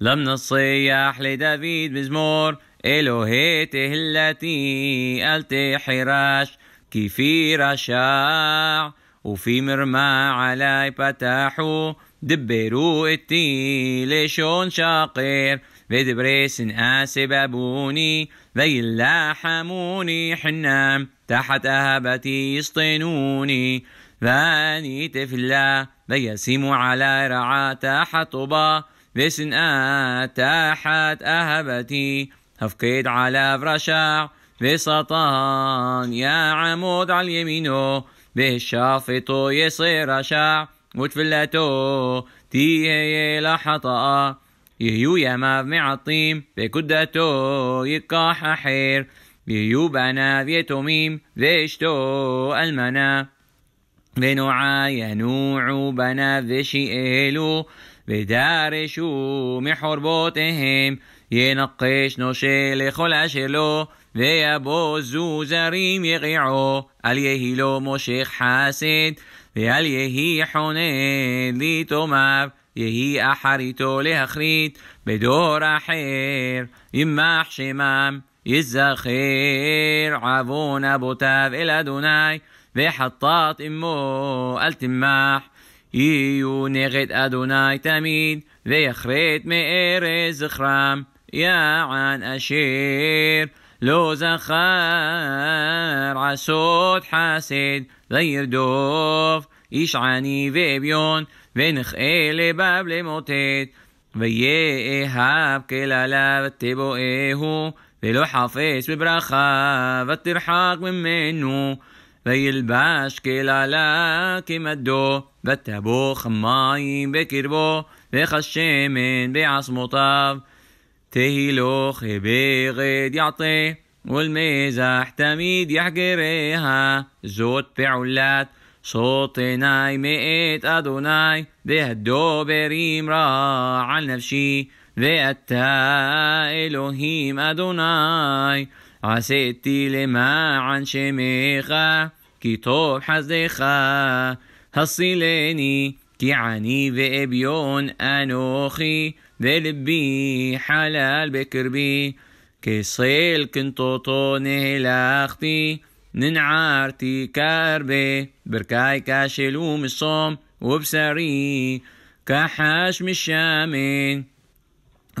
لمن الصياح لدافيد مزمور إلهيته التي ألت حراش كيفي رشاع وفي مرمى علي فتحوا دبروا التي لشون شاقير بدبريس آسي بابوني حموني حنام تحت أهبتي يسطنوني ثاني تفلا بيسيم على رعاة طبا بسن تحت أهبتي هفقد على برشع بسطان يا عمود على يمينه بالشافط يصير رشع وتفلته تيهي لحطأ يهيو يا ما الطيم بكدته يقاح حير يهيو بنا بيتوميم ذيشتو المنا بنوعا ينوع بنا ذيشي إلو ודרי שום מחורבותיהם, ינקש נושה לכל אשר לו, ויבוזו זרים ירעו, אל יהי לו מושך חסד, ואל יהי חונן לתומיו, יהי אחריתו להחריט, בדור אחר ימח שמם. יזכר עוון אבותיו אל אדוני, וחטאת אמו אל תמח. יהיו נגד אדוני תמיד, ויכרת מארץ זכרם, יען אשר לא זכר עשות חסד, וירדוף איש עני ואביון, ונכאה לבב למוטט, ויאהב כללה ותבואהו, ולא חפץ בברכה, ותרחק ממנו. וילבש כללה כמדו, ותבוך מים בקרבו, וכשמן בעצמותיו. תהילוך ברד יעטה, ולמזח תמיד יחגריה. זאת פעולת صوت عيناي مئت أدوناي بهالدوبريم راع على نفسي بأتا إلهيم أدوناي עשיתי למען שמך, כי טוב חסדך, הסילני, כי עני ואביון אנוכי, ולבי חלל בקרבי. כסל קנטוטו נהלכתי, ננערתי כהרבה, ברכי כשל משום ובשרי, כחש משמן.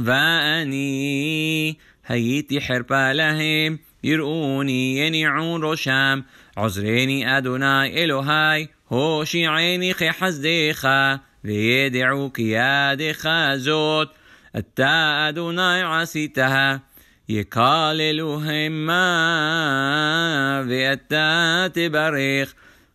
ואני هيتي حرب لهم يرؤوني ينعون رشام عذريني أدوناي إلهاي هوشي عيني خي حزديخا ليدعوك يا دخا زوت التا أدوناي عسيتها يقال لهم تبريخ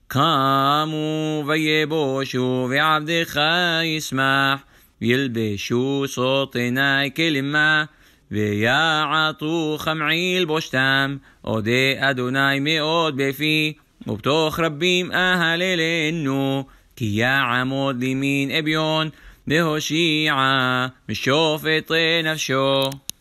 قاموا فيبوشوا في عبدك يسمح يلبشوا صوتنا كلمه ויעטו חמעיל בושתם, אודה אדוני מאוד בפי, ובתוך רבים אהללנו, כי יעמוד לימין אביון, והושיע משופט נפשו.